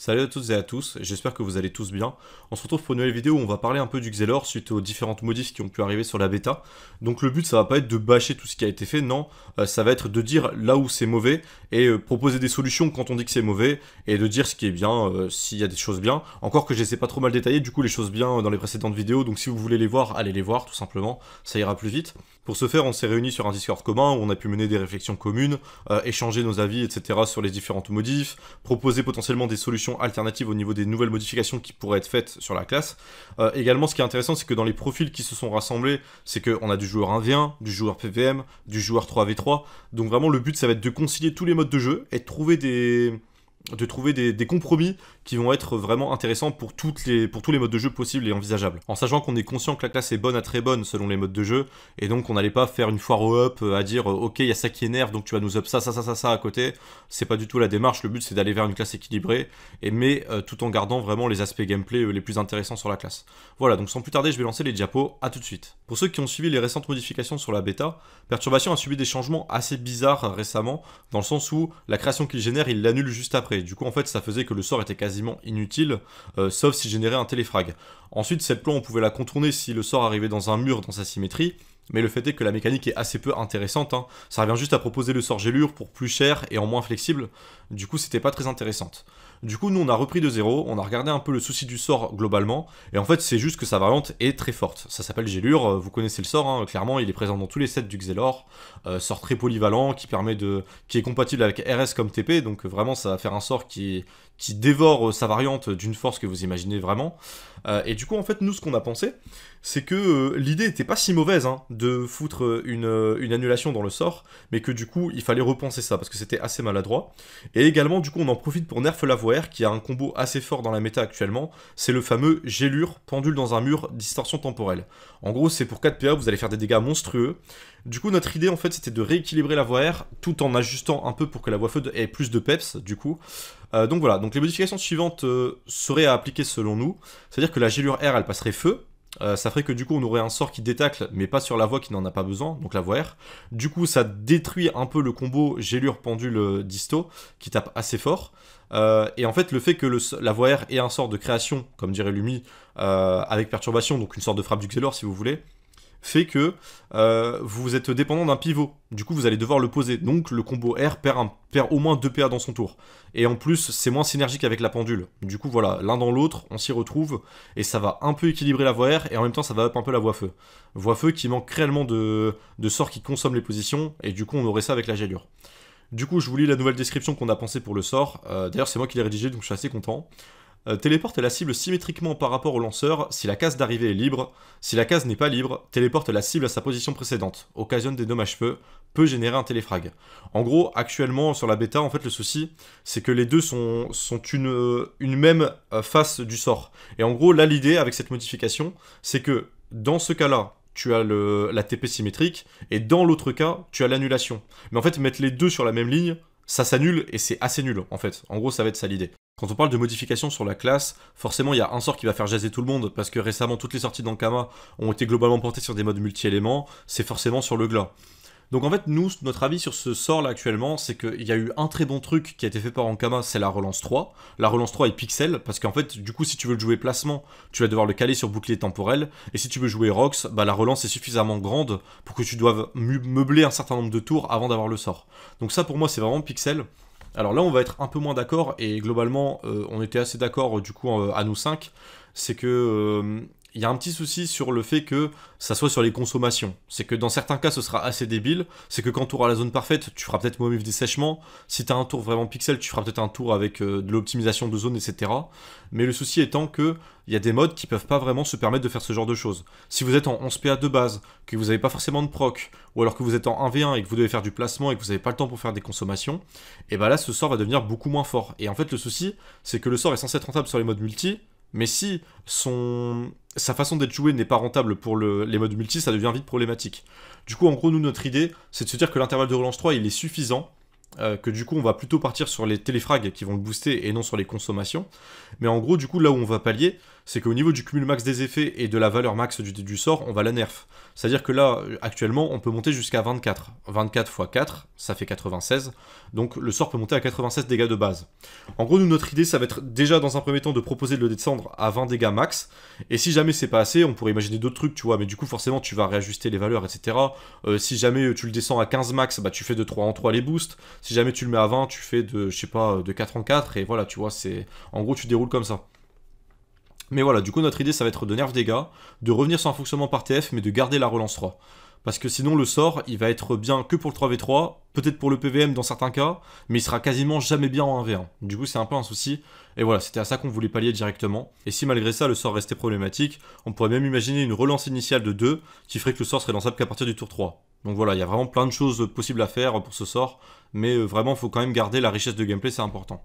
Salut à toutes et à tous, j'espère que vous allez tous bien. On se retrouve pour une nouvelle vidéo où on va parler un peu du Xelor suite aux différentes modifs qui ont pu arriver sur la bêta. Donc le but ça va pas être de bâcher tout ce qui a été fait, non, euh, ça va être de dire là où c'est mauvais et euh, proposer des solutions quand on dit que c'est mauvais et de dire ce qui est bien, euh, s'il y a des choses bien. Encore que je les ai pas trop mal détaillé du coup les choses bien dans les précédentes vidéos, donc si vous voulez les voir, allez les voir tout simplement, ça ira plus vite. Pour ce faire, on s'est réunis sur un Discord commun où on a pu mener des réflexions communes, euh, échanger nos avis, etc. sur les différentes modifs, proposer potentiellement des solutions alternatives au niveau des nouvelles modifications qui pourraient être faites sur la classe. Euh, également, ce qui est intéressant, c'est que dans les profils qui se sont rassemblés, c'est qu'on a du joueur 1v1, du joueur PVM, du joueur 3v3. Donc vraiment, le but, ça va être de concilier tous les modes de jeu et de trouver des de trouver des, compromis qui vont être vraiment intéressants pour, toutes les, pour tous les modes de jeu possibles et envisageables. En sachant qu'on est conscient que la classe est bonne à très bonne selon les modes de jeu, et donc on n'allait pas faire une foire au up euh, à dire euh, ok il y a ça qui énerve donc tu vas nous up ça ça ça ça ça à côté. C'est pas du tout la démarche. Le but c'est d'aller vers une classe équilibrée, et mais euh, tout en gardant vraiment les aspects gameplay les plus intéressants sur la classe. Voilà donc sans plus tarder je vais lancer les diapos. À tout de suite. Pour ceux qui ont suivi les récentes modifications sur la bêta, Perturbation a subi des changements assez bizarres récemment, dans le sens où la création qu'il génère, il l'annule juste après. Du coup, en fait, ça faisait que le sort était quasiment inutile, euh, sauf s'il générait un téléfrag. Ensuite, cette plan, on pouvait la contourner si le sort arrivait dans un mur dans sa symétrie, mais le fait est que la mécanique est assez peu intéressante. Hein. Ça revient juste à proposer le sort gélure pour plus cher et en moins flexible. Du coup, c'était pas très intéressante. Du coup, nous, on a repris de zéro, on a regardé un peu le souci du sort globalement, et en fait, c'est juste que sa variante est très forte. Ça s'appelle Gélure, euh, vous connaissez le sort, hein. clairement, il est présent dans tous les sets du Xelor, euh, sort très polyvalent, qui permet de... qui est compatible avec RS comme TP, donc vraiment, ça va faire un sort qui, qui dévore euh, sa variante d'une force que vous imaginez vraiment. Euh, et du coup, en fait, nous, ce qu'on a pensé, c'est que euh, l'idée n'était pas si mauvaise hein, de foutre une, annulation dans le sort, mais que du coup, il fallait repenser ça, parce que c'était assez maladroit. Et également, du coup, on en profite pour Nerf l'avoir, qui a un combo assez fort dans la méta actuellement, c'est le fameux Gélure, pendule dans un mur, distorsion temporelle. En gros, c'est pour 4 PA, vous allez faire des dégâts monstrueux, du coup, notre idée, en fait, c'était de rééquilibrer la voie R, tout en ajustant un peu pour que la voie feu ait plus de peps, du coup. Euh, donc voilà, donc les modifications suivantes euh, seraient à appliquer selon nous. C'est-à-dire que la gélure R, elle passerait feu. Euh, ça ferait que du coup on aurait un sort qui détacle mais pas sur la voie qui n'en a pas besoin, donc la voie R. Du coup ça détruit un peu le combo gélure pendule disto qui tape assez fort. et en fait, le fait que la voie R ait un sort de création, comme dirait Lumi, avec perturbation, donc une sorte de frappe du Xelor si vous voulez, fait que euh, vous êtes dépendant d'un pivot. Du coup, vous allez devoir le poser. Donc, le combo R perd, au moins 2 PA dans son tour. Et en plus, c'est moins synergique avec la pendule. Du coup, voilà, l'un dans l'autre, on s'y retrouve. Et ça va un peu équilibrer la voie R. Et en même temps, ça va up un peu la voie feu. Voie feu qui manque réellement de, sorts qui consomment les positions. Et du coup, on aurait ça avec la gélure. Du coup, je vous lis la nouvelle description qu'on a pensée pour le sort. Euh, d'ailleurs, c'est moi qui l'ai rédigé donc je suis assez content. Euh, téléporte la cible symétriquement par rapport au lanceur si la case d'arrivée est libre. Si la case n'est pas libre, téléporte la cible à sa position précédente, occasionne des dommages peu, peut générer un téléfrag. En gros, actuellement sur la bêta, en fait le souci, c'est que les deux sont, sont une, une même euh, face du sort. Et en gros, là l'idée avec cette modification, c'est que dans ce cas-là, tu as le, la TP symétrique, et dans l'autre cas, tu as l'annulation. Mais en fait, mettre les deux sur la même ligne, ça s'annule et c'est assez nul en fait. En gros, ça va être ça l'idée. Quand on parle de modification sur la classe, forcément il y a un sort qui va faire jaser tout le monde, parce que récemment toutes les sorties d'Ankama ont été globalement portées sur des modes multi-éléments, c'est forcément sur le glas. Donc en fait, nous, notre avis sur ce sort là actuellement, c'est qu'il y a eu un très bon truc qui a été fait par Ankama, c'est la relance 3. La relance 3 est pixel, parce qu'en fait, du coup, si tu veux le jouer placement, tu vas devoir le caler sur bouclier temporel, et si tu veux jouer Rox, bah, la relance est suffisamment grande pour que tu doives meubler un certain nombre de tours avant d'avoir le sort. Donc ça, pour moi, c'est vraiment pixel. Alors là, on va être un peu moins d'accord, et globalement, euh, on était assez d'accord, du coup, euh, à nous cinq, c'est que euh, il y a un petit souci sur le fait que ça soit sur les consommations. C'est que dans certains cas, ce sera assez débile. C'est que quand tu auras la zone parfaite, tu feras peut-être vivre des sèchements. Si tu as un tour vraiment pixel, tu feras peut-être un tour avec euh, de l'optimisation de zone, etc. Mais le souci étant que il y a des modes qui peuvent pas vraiment se permettre de faire ce genre de choses. Si vous êtes en 11PA de base, que vous n'avez pas forcément de proc, ou alors que vous êtes en 1v1 et que vous devez faire du placement et que vous n'avez pas le temps pour faire des consommations, et eh bien là, ce sort va devenir beaucoup moins fort. Et en fait, le souci, c'est que le sort est censé être rentable sur les modes multi, mais si son sa façon d'être joué n'est pas rentable pour les modes multi, ça devient vite problématique. Du coup, en gros, nous, notre idée, c'est de se dire que l'intervalle de relance 3, il est suffisant, euh, que du coup, on va plutôt partir sur les téléfrags qui vont le booster et non sur les consommations. Mais en gros, du coup, là où on va pallier, c'est qu'au niveau du cumul max des effets et de la valeur max du, sort, on va la nerf. C'est-à-dire que là, actuellement, on peut monter jusqu'à 24. 24 x 4, ça fait 96, donc le sort peut monter à 96 dégâts de base. En gros, nous, notre idée, ça va être déjà dans un premier temps de proposer de le descendre à 20 dégâts max, et si jamais c'est pas assez, on pourrait imaginer d'autres trucs, tu vois, mais du coup, forcément, tu vas réajuster les valeurs, etc. Euh, si jamais euh, tu le descends à 15 max, bah tu fais de 3 en 3 les boosts, si jamais tu le mets à 20, tu fais de, je sais pas, de 4 en 4, et voilà, tu vois, c'est... En gros, tu déroules comme ça. Mais voilà, du coup, notre idée, ça va être de nerf dégâts, de revenir sur un fonctionnement par TF, mais de garder la relance 3. Parce que sinon, le sort, il va être bien que pour le 3v3, peut-être pour le PVM dans certains cas, mais il sera quasiment jamais bien en 1v1. Du coup, c'est un peu un souci. Et voilà, c'était à ça qu'on voulait pallier directement. Et si malgré ça, le sort restait problématique, on pourrait même imaginer une relance initiale de 2 qui ferait que le sort serait lançable qu'à partir du tour 3. Donc voilà, il y a vraiment plein de choses possibles à faire pour ce sort, mais euh, vraiment, il faut quand même garder la richesse de gameplay, c'est important.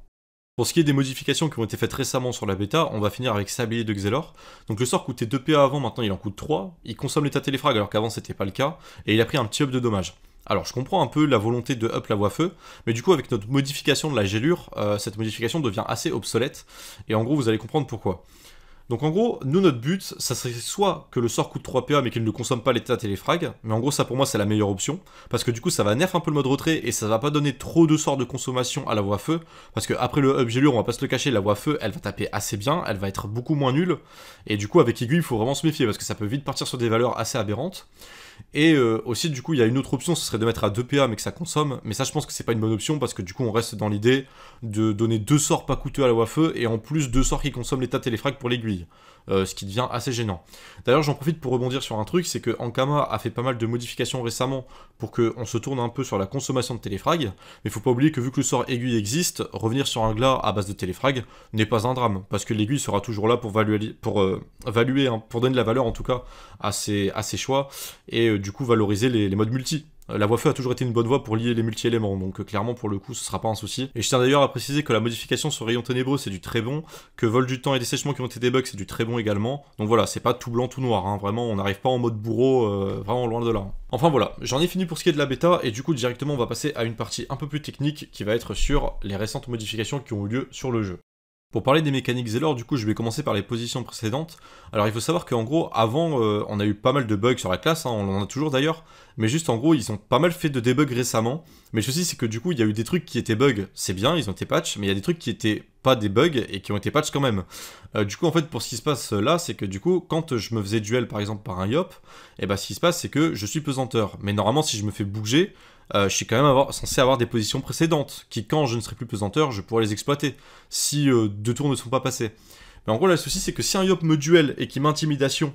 Pour ce qui est des modifications qui ont été faites récemment sur la bêta, on va finir avec Sablier de Xelor. Donc le sort coûtait 2 PA avant, maintenant il en coûte 3. Il consomme l'état téléfrag alors qu'avant c'était pas le cas, et il a pris un petit up de dommage. Alors je comprends un peu la volonté de up la voie feu, mais du coup avec notre modification de la gélure, euh, cette modification devient assez obsolète, et en gros vous allez comprendre pourquoi. Donc en gros, nous, notre but, ça serait soit que le sort coûte 3 PA mais qu'il ne consomme pas les têtes et les frags, mais en gros, ça pour moi, c'est la meilleure option, parce que du coup, ça va nerf un peu le mode retrait et ça va pas donner trop de sorts de consommation à la voix feu, parce que après le hub gélure, on va pas se le cacher, la voix feu, elle va taper assez bien, elle va être beaucoup moins nulle, et du coup, avec aiguille, il faut vraiment se méfier, parce que ça peut vite partir sur des valeurs assez aberrantes. Et euh, aussi, du coup, il y a une autre option, ce serait de mettre à 2 PA mais que ça consomme. Mais ça, je pense que c'est pas une bonne option parce que du coup, on reste dans l'idée de donner deux sorts pas coûteux à la Wafeu et en plus deux sorts qui consomment l'état téléfrag pour l'aiguille. Euh, ce qui devient assez gênant. D'ailleurs, j'en profite pour rebondir sur un truc, c'est que Ankama a fait pas mal de modifications récemment pour qu'on se tourne un peu sur la consommation de téléfrag, mais il faut pas oublier que vu que le sort aiguille existe, revenir sur un glas à base de téléfrag n'est pas un drame, parce que l'aiguille sera toujours là pour valuer, pour, euh, hein, pour donner de la valeur en tout cas à ses, à choix, et euh, du coup valoriser les, les modes multi, euh, la voie feu a toujours été une bonne voie pour lier les multi-éléments, donc euh, clairement pour le coup ce sera pas un souci. Et je tiens d'ailleurs à préciser que la modification sur rayon ténébreux c'est du très bon, que vol du temps et dessèchement qui ont été des c'est du très bon également, donc voilà c'est pas tout blanc tout noir, hein. vraiment on n'arrive pas en mode bourreau, euh, vraiment loin de là. Hein. Enfin voilà, j'en ai fini pour ce qui est de la bêta, et du coup directement on va passer à une partie un peu plus technique qui va être sur les récentes modifications qui ont eu lieu sur le jeu. Pour parler des mécaniques Zellor, du coup, je vais commencer par les positions précédentes. Alors, il faut savoir qu'en gros, avant, euh, on a eu pas mal de bugs sur la classe, hein, on en a toujours d'ailleurs, mais juste en gros, ils ont pas mal fait de debugs récemment. Mais le souci, c'est que du coup, il y a eu des trucs qui étaient bugs, c'est bien, ils ont été patchs, mais il y a des trucs qui étaient pas des bugs et qui ont été patchs quand même. Euh, du coup, en fait, pour ce qui se passe euh, là, c'est que du coup, quand je me faisais duel par exemple par un Yop, et eh ben, ce qui se passe, c'est que je suis pesanteur. Mais normalement, si je me fais bouger, euh, je suis quand même avoir, censé avoir des positions précédentes, qui quand je ne serai plus pesanteur, je pourrai les exploiter, si euh, deux tours ne sont pas passés. Mais en gros, là, le souci, c'est que si un Yop me duel et qui m'intimidation,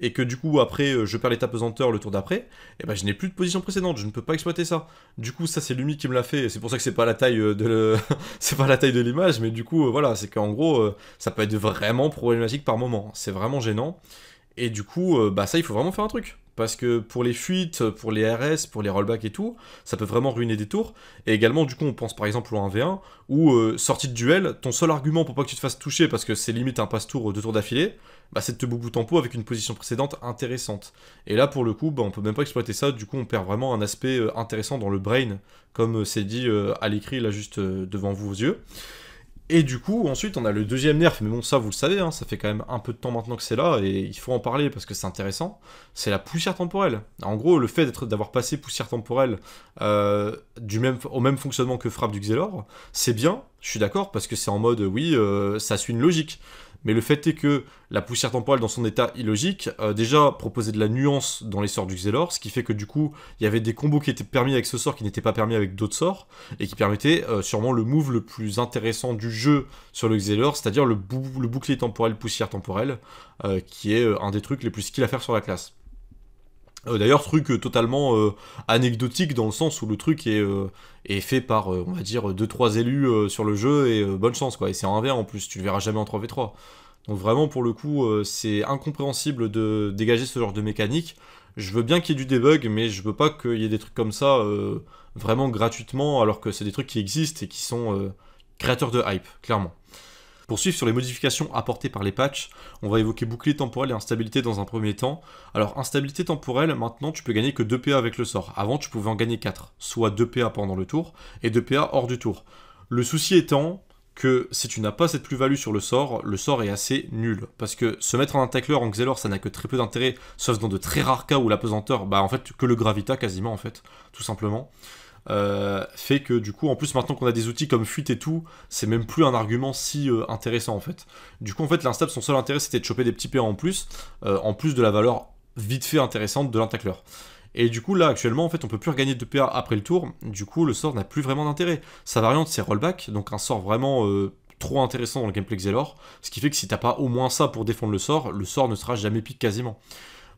et que du coup, après, euh, je perds l'état pesanteur le tour d'après, eh ben, je n'ai plus de position précédente, je ne peux pas exploiter ça. Du coup, ça, c'est Lumi qui me l'a fait, c'est pour ça que c'est pas la taille de le... c'est pas la taille de l'image, mais du coup, voilà, c'est qu'en gros, ça peut être vraiment problématique par moment, c'est vraiment gênant. Et du coup, bah ça, il faut vraiment faire un truc. Parce que pour les fuites, pour les RS, pour les rollbacks et tout, ça peut vraiment ruiner des tours. Et également, du coup, on pense par exemple au 1v1, où euh, sortie de duel, ton seul argument pour pas que tu te fasses toucher, parce que c'est limite un passe-tour deux tours d'affilée, bah, c'est de te bout en pot avec une position précédente intéressante. Et là, pour le coup, bah, on peut même pas exploiter ça, du coup, on perd vraiment un aspect euh, intéressant dans le brain, comme euh, c'est dit à l'écrit là juste devant vos yeux. Et du coup, ensuite, on a le deuxième nerf, mais bon, ça, vous le savez, hein, ça fait quand même un peu de temps maintenant que c'est là, et il faut en parler parce que c'est intéressant, c'est la poussière temporelle. En gros, le fait d'avoir passé poussière temporelle euh, du même, au même fonctionnement que frappe du Xelor, c'est bien, je suis d'accord, parce que c'est en mode, oui, euh, ça suit une logique mais le fait est que la poussière temporelle dans son état illogique, euh, déjà proposait de la nuance dans les sorts du Xelor, ce qui fait que du coup, il y avait des combos qui étaient permis avec ce sort qui n'étaient pas permis avec d'autres sorts, et qui permettaient euh, sûrement le move le plus intéressant du jeu sur le Xelor, c'est-à-dire le, bouclier temporel poussière temporelle, euh, qui est un des trucs les plus skill à faire sur la classe. Euh, d'ailleurs, truc euh, totalement euh, anecdotique dans le sens où le truc est, est fait par, on va dire, 2-3 élus sur le jeu et bonne chance quoi. Et c'est un 1 en plus, tu le verras jamais en 3v3. Donc vraiment, pour le coup, c'est incompréhensible de dégager ce genre de mécanique. Je veux bien qu'il y ait du debug, mais je veux pas qu'il y ait des trucs comme ça vraiment gratuitement alors que c'est des trucs qui existent et qui sont créateurs de hype, clairement. Pour suivre sur les modifications apportées par les patchs, on va évoquer bouclier temporel et instabilité dans un premier temps. Alors instabilité temporelle, maintenant tu peux gagner que 2 PA avec le sort. Avant tu pouvais en gagner 4, soit 2 PA pendant le tour et 2 PA hors du tour. Le souci étant que si tu n'as pas cette plus-value sur le sort, le sort est assez nul. Parce que se mettre en un en Xelor, ça n'a que très peu d'intérêt, sauf dans de très rares cas où l'apesanteur, bah en fait que le gravita quasiment en fait, tout simplement. Euh, fait que du coup, en plus maintenant qu'on a des outils comme fuite et tout, c'est même plus un argument si euh, intéressant en fait. Du coup, en fait, l'instable son seul intérêt, c'était de choper des petits PA en plus, euh, en plus de la valeur vite fait intéressante de l'intacleur. Et du coup, là, actuellement, en fait, on peut plus regagner de PA après le tour. Du coup, le sort n'a plus vraiment d'intérêt. Sa variante, c'est rollback, donc un sort vraiment trop intéressant dans le gameplay Xelor. Ce qui fait que si t'as pas au moins ça pour défendre le sort, le sort ne sera jamais pique quasiment.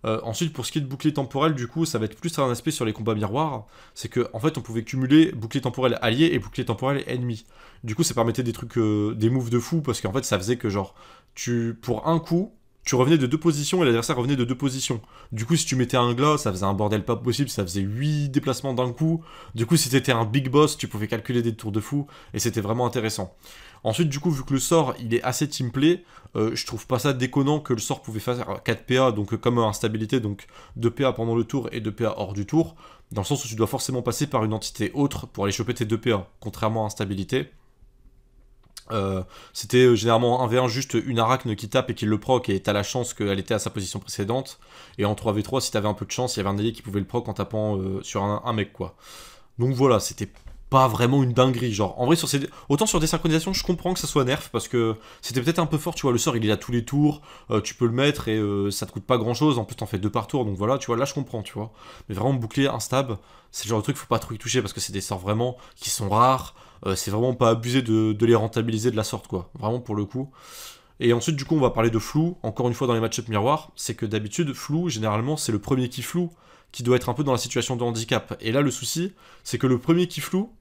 Euh, ensuite, pour ce qui est de bouclier temporel, du coup, ça va être plus un aspect sur les combats miroirs. C'est que, en fait, on pouvait cumuler bouclier temporel allié et bouclier temporel ennemi. Du coup, ça permettait des trucs, euh, des moves de fou, parce qu'en fait, ça faisait que, genre, tu, pour un coup, tu revenais de deux positions et l'adversaire revenait de deux positions. Du coup, si tu mettais un glas, ça faisait un bordel pas possible, ça faisait 8 déplacements d'un coup. Du coup, si t'étais un big boss, tu pouvais calculer des tours de fou, et c'était vraiment intéressant. Ensuite, du coup, vu que le sort, il est assez teamplay, euh, je trouve pas ça déconnant que le sort pouvait faire 4 PA, donc euh, comme euh, instabilité, donc 2 PA pendant le tour et 2 PA hors du tour, dans le sens où tu dois forcément passer par une entité autre pour aller choper tes 2 PA, contrairement à instabilité. c'était généralement 1v1 juste une arachne qui tape et qui le proc et t'as la chance qu'elle était à sa position précédente. Et en 3v3, si t'avais un peu de chance, il y avait un allié qui pouvait le proc en tapant sur un, un, mec quoi. Donc voilà, c'était pas vraiment une dinguerie. Genre, en vrai, sur ces... autant sur des synchronisations, je comprends que ça soit nerf parce que c'était peut-être un peu fort, tu vois. Le sort, il est à tous les tours, euh, tu peux le mettre et euh, ça te coûte pas grand chose. En plus, t'en fais deux par tour, donc voilà, tu vois. Là, je comprends, tu vois. Mais vraiment, bouclier, instable, c'est le genre de truc, faut pas trop y toucher parce que c'est des sorts vraiment qui sont rares. Euh, c'est vraiment pas abusé de, les rentabiliser de la sorte, quoi. Vraiment pour le coup. Et ensuite, du coup, on va parler de flou. Encore une fois, dans les match-up miroir c'est que d'habitude, flou, généralement, c'est le premier qui flou qui doit être un peu dans la situation de handicap. Et là, le souci, c'est que le premier qui floue,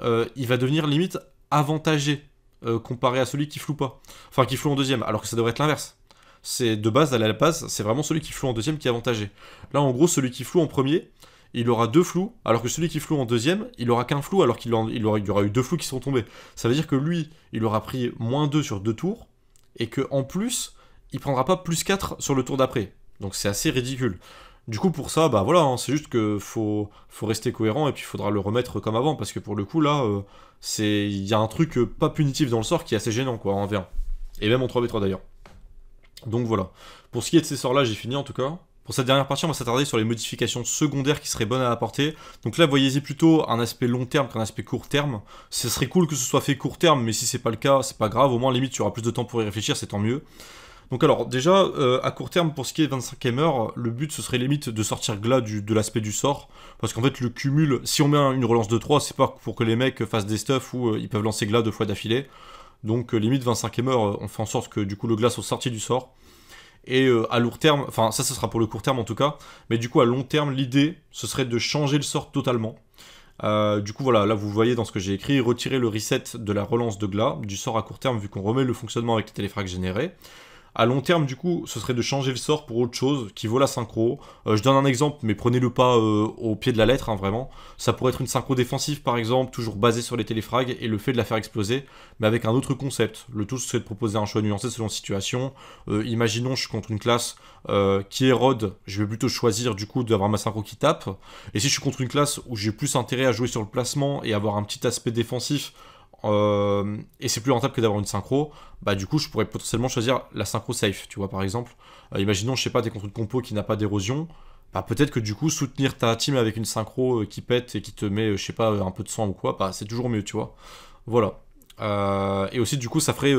euh, il va devenir limite avantagé euh, comparé à celui qui floue pas. Enfin, qui floue en deuxième, alors que ça devrait être l'inverse. C'est de base, à la base, c'est vraiment celui qui floue en deuxième qui est avantagé. Là, en gros, celui qui floue en premier, il aura deux flous, alors que celui qui floue en deuxième, il aura qu'un flou, alors qu'il y aura eu deux flous qui sont tombés. Ça veut dire que lui, il aura pris moins 2 sur deux tours, et que en plus, il prendra pas plus 4 sur le tour d'après. Donc c'est assez ridicule. Du coup, pour ça, bah voilà, hein, c'est juste que faut, faut rester cohérent et puis il faudra le remettre comme avant, parce que pour le coup, là, euh, c'est il y a un truc euh, pas punitif dans le sort qui est assez gênant, quoi, en V1. Et même en 3v3 d'ailleurs. Donc voilà. Pour ce qui est de ces sorts-là, j'ai fini en tout cas. Pour cette dernière partie, on va s'attarder sur les modifications secondaires qui seraient bonnes à apporter. Donc là, voyez-y plutôt un aspect long terme qu'un aspect court terme. Ce serait cool que ce soit fait court terme, mais si c'est pas le cas, c'est pas grave. Au moins, limite, tu auras plus de temps pour y réfléchir, c'est tant mieux. Donc alors déjà, euh, à court terme, pour ce qui est 25e le but ce serait limite de sortir Gla du, de l'aspect du sort, parce qu'en fait le cumul, si on met une relance de 3, c'est pas pour que les mecs fassent des stuffs où euh, ils peuvent lancer Gla deux fois d'affilée. Donc euh, limite 25e on fait en sorte que du coup le Gla soit sorti du sort. Et à lourd terme, enfin ça ce sera pour le court terme en tout cas, mais du coup à long terme l'idée ce serait de changer le sort totalement. du coup, voilà, là vous voyez dans ce que j'ai écrit, retirer le reset de la relance de Gla, du sort à court terme, vu qu'on remet le fonctionnement avec les téléfrags générés. À long terme, du coup, ce serait de changer le sort pour autre chose qui vaut la synchro. Euh, je donne un exemple, mais prenez-le pas euh, au pied de la lettre, hein, vraiment. Ça pourrait être une synchro défensive, par exemple, toujours basée sur les téléfrags et le fait de la faire exploser, mais avec un autre concept. Le tout, serait de proposer un choix nuancé selon situation. Euh, imaginons, je suis contre une classe qui érode, je vais plutôt choisir, du coup, d'avoir ma synchro qui tape. Et si je suis contre une classe où j'ai plus intérêt à jouer sur le placement et avoir un petit aspect défensif, euh, et c'est plus rentable que d'avoir une synchro, bah du coup je pourrais potentiellement choisir la synchro safe, tu vois par exemple. Euh, imaginons, je sais pas, des contrôles de compo qui n'a pas d'érosion, bah peut-être que du coup soutenir ta team avec une synchro euh, qui pète et qui te met, je sais pas, un peu de sang ou quoi, bah c'est toujours mieux, tu vois. Voilà. et aussi du coup ça ferait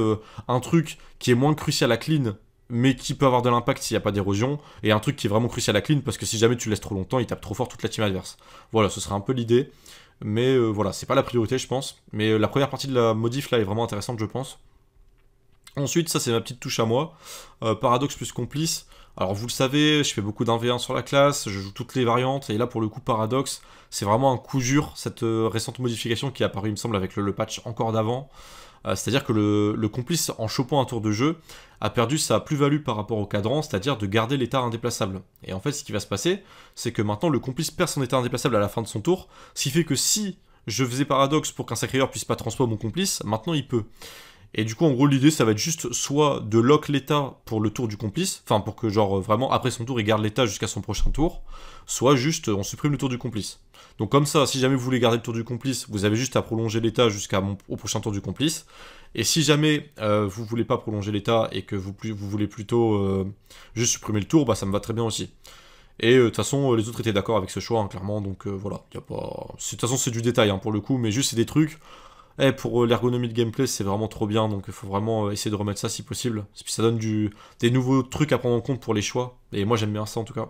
un truc qui est moins crucial à clean mais qui peut avoir de l'impact s'il n'y a pas d'érosion, et un truc qui est vraiment crucial à clean, parce que si jamais tu le laisses trop longtemps, il tape trop fort toute la team adverse. Voilà, ce serait un peu l'idée. Mais euh, voilà, c'est pas la priorité, je pense. Mais euh, la première partie de la modif là est vraiment intéressante, je pense. Ensuite, ça c'est ma petite touche à moi. Euh, paradoxe plus complice. Alors vous le savez, je fais beaucoup d'un sur la classe, je joue toutes les variantes, et là pour le coup paradoxe, c'est vraiment un coup dur, cette récente modification qui est apparue il me semble avec le patch encore d'avant. Euh, c'est-à-dire que le, complice, en chopant un tour de jeu, a perdu sa plus-value par rapport au cadran, c'est-à-dire de garder l'état indéplaçable. Et en fait, ce qui va se passer, c'est que maintenant le complice perd son état indéplaçable à la fin de son tour, ce qui fait que si je faisais paradoxe pour qu'un sacréur puisse pas transporter mon complice, maintenant il peut. Et du coup, en gros, l'idée, ça va être juste soit de lock l'état pour le tour du complice, enfin pour que genre euh, vraiment après son tour, il garde l'état jusqu'à son prochain tour, soit juste euh, on supprime le tour du complice. Donc comme ça, si jamais vous voulez garder le tour du complice, vous avez juste à prolonger l'état jusqu'à au prochain tour du complice. Et si jamais euh, vous voulez pas prolonger l'état et que vous, vous voulez plutôt juste supprimer le tour, bah ça me va très bien aussi. Et de toute façon, les autres étaient d'accord avec ce choix, hein, clairement, donc voilà, y pas... De toute façon, c'est du détail hein, pour le coup, mais juste c'est des trucs eh, pour euh, l'ergonomie de gameplay, c'est vraiment trop bien, donc il faut vraiment euh, essayer de remettre ça si possible. Puis ça donne du, des nouveaux trucs à prendre en compte pour les choix, et moi j'aime bien ça en tout cas.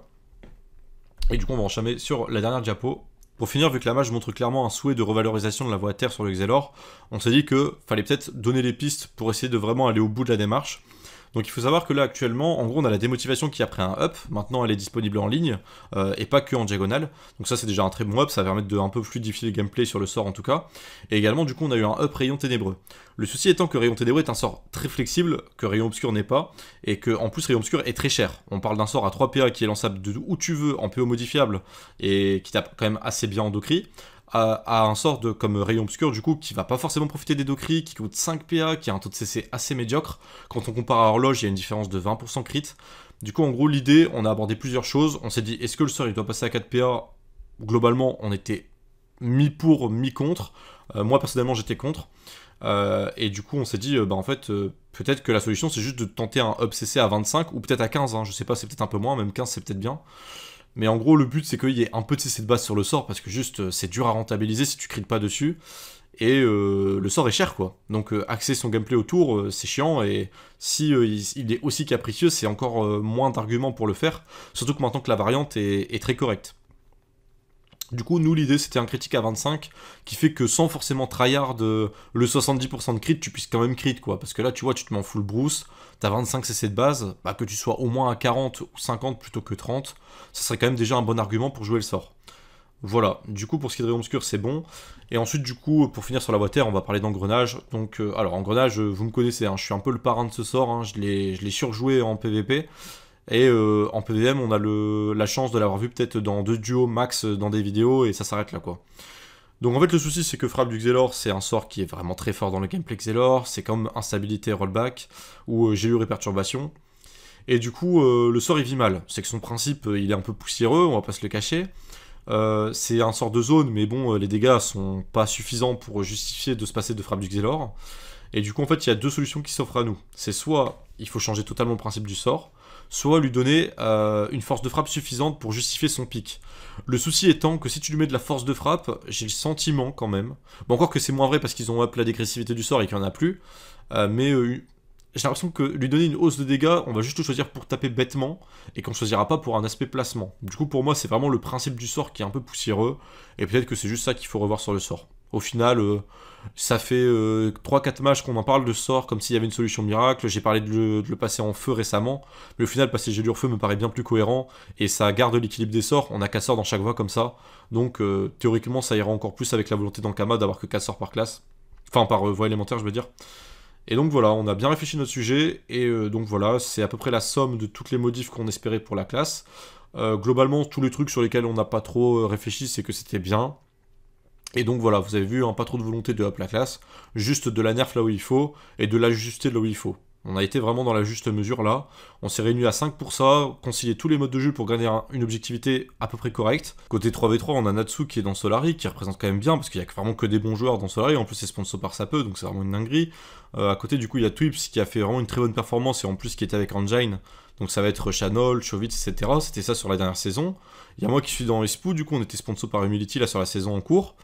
Et du coup, on va enchaîner sur la dernière diapo. Pour finir, vu que la match montre clairement un souhait de revalorisation de la voie à terre sur le Xelor, on s'est dit qu'il fallait peut-être donner les pistes pour essayer de vraiment aller au bout de la démarche. Donc il faut savoir que là actuellement, en gros, on a la démotivation qui a pris un up, maintenant elle est disponible en ligne, euh, et pas que en diagonale. Donc ça c'est déjà un très bon up, ça va permettre de un peu fluidifier le gameplay sur le sort en tout cas. Et également du coup on a eu un up rayon ténébreux. Le souci étant que rayon ténébreux est un sort très flexible, que rayon obscur n'est pas, et que en plus rayon obscur est très cher. On parle d'un sort à 3 PA qui est lançable de où tu veux en PO modifiable, et qui tape quand même assez bien en docri à, un sort de comme Rayon Obscur, du coup, qui va pas forcément profiter des docris, qui coûte 5 PA, qui a un taux de CC assez médiocre. Quand on compare à Horloge, il y a une différence de 20% crit. Du coup, en gros, l'idée, on a abordé plusieurs choses. On s'est dit, est-ce que le sort il doit passer à 4 PA Globalement, on était mi pour, mi contre. Euh, moi, personnellement, j'étais contre. Euh, et du coup, on s'est dit, euh, bah, en fait, peut-être que la solution, c'est juste de tenter un up CC à 25 ou peut-être à 15. Hein. je sais pas, c'est peut-être un peu moins, même 15, c'est peut-être bien. Mais en gros, le but, c'est qu'il y ait un peu de CC de base sur le sort, parce que juste, euh, c'est dur à rentabiliser si tu crites pas dessus. Et euh, le sort est cher, quoi. Donc, euh, axer son gameplay autour, c'est chiant. Et si il, est aussi capricieux, c'est encore moins d'arguments pour le faire. Surtout que maintenant que la variante est très correcte. Du coup, nous, l'idée, c'était un critique à 25, qui fait que sans forcément tryhard euh, le 70% de crit, tu puisses quand même crit, quoi. Parce que là, tu vois, tu te mets en full brousse, t'as 25 CC de base, bah, que tu sois au moins à 40 ou 50 plutôt que 30, ça serait quand même déjà un bon argument pour jouer le sort. Voilà, du coup pour ce qui est de Rayon Obscur, c'est bon. Et ensuite, du coup, pour finir sur la voiture, on va parler d'engrenage. Donc, euh, alors, engrenage, euh, vous me connaissez, hein, je suis un peu le parrain de ce sort, hein. je l'ai surjoué en PvP. Et euh, en PVM, on a la chance de l'avoir vu peut-être dans deux duos max dans des vidéos et ça s'arrête là quoi. Donc en fait le souci c'est que frappe du Xelor c'est un sort qui est vraiment très fort dans le gameplay Xelor, c'est comme instabilité rollback ou euh, j'ai eu réperturbation. Et du coup euh, le sort il vit mal, c'est que son principe il est un peu poussiéreux, on va pas se le cacher. c'est un sort de zone mais bon les dégâts sont pas suffisants pour justifier de se passer de frappe du Xelor. Et du coup en fait il y a deux solutions qui s'offrent à nous. C'est soit il faut changer totalement le principe du sort, soit lui donner euh, une force de frappe suffisante pour justifier son pic. Le souci étant que si tu lui mets de la force de frappe, j'ai le sentiment quand même, bon encore que c'est moins vrai parce qu'ils ont up la dégressivité du sort et qu'il n'y en a plus, euh, mais euh, j'ai l'impression que lui donner une hausse de dégâts, on va juste le choisir pour taper bêtement et qu'on ne choisira pas pour un aspect placement. Du coup pour moi c'est vraiment le principe du sort qui est un peu poussiéreux et peut-être que c'est juste ça qu'il faut revoir sur le sort. Au final, euh, ça fait 3-4 euh, matchs qu'on en parle de sort comme s'il y avait une solution miracle. J'ai parlé de le, passer en feu récemment, mais au final, passer gélure feu me paraît bien plus cohérent et ça garde l'équilibre des sorts. On a 4 sorts dans chaque voie comme ça, donc euh, théoriquement, ça ira encore plus avec la volonté d'Ankama d'avoir que 4 sorts par classe, enfin par voie élémentaire, je veux dire. Et donc voilà, on a bien réfléchi notre sujet, et donc voilà, c'est à peu près la somme de toutes les modifs qu'on espérait pour la classe. globalement, tous les trucs sur lesquels on n'a pas trop réfléchi, c'est que c'était bien, et donc voilà, vous avez vu, hein, pas trop de volonté de hop la classe, juste de la nerf là où il faut et de l'ajuster là où il faut. On a été vraiment dans la juste mesure là. On s'est réunis à 5 pour concilier tous les modes de jeu pour gagner une objectivité à peu près correcte. Côté 3v3, on a Natsu qui est dans Solari, qui représente quand même bien, parce qu'il n'y a vraiment que des bons joueurs dans Solari. En plus, c'est sponsor par peu, donc c'est vraiment une dinguerie. Euh, à côté, du coup, il y a Twips qui a fait vraiment une très bonne performance et en plus qui était avec Engine. Donc ça va être Chanol, Chovitz, etc. C'était ça sur la dernière saison. Il y a moi qui suis dans Espoo, du coup, on était sponsor par Humility là sur la saison en cours.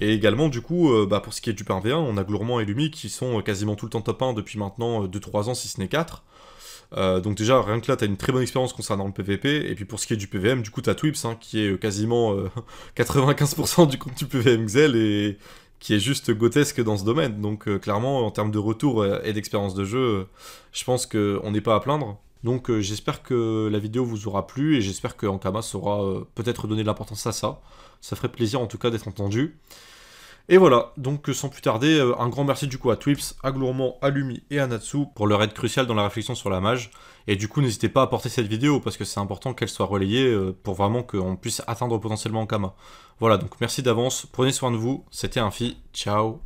Et également, du coup, euh, bah, pour ce qui est du pain 1 on a Glourmand et Lumi qui sont euh, quasiment tout le temps top 1 depuis maintenant 2-3 euh, ans, si ce n'est 4. donc déjà, rien que là, t'as une très bonne expérience concernant le PVP. Et puis pour ce qui est du PVM, du coup, t'as Twips, hein, qui est quasiment 95% du compte du PVM Xel et qui est juste gotesque dans ce domaine. Donc clairement, en termes de retour et d'expérience de jeu, je pense qu'on n'est pas à plaindre. Donc euh, j'espère que la vidéo vous aura plu et j'espère que Ankama saura euh, peut-être donner de l'importance à ça. Ça ferait plaisir en tout cas d'être entendu. Et voilà, donc sans plus tarder, euh, un grand merci du coup à Twips, à Glourmand, à Lumi et à Natsu pour leur aide cruciale dans la réflexion sur la mage. Et du coup, n'hésitez pas à porter cette vidéo parce que c'est important qu'elle soit relayée pour vraiment qu'on puisse atteindre potentiellement Ankama. Voilà, donc merci d'avance, prenez soin de vous, c'était Infi, ciao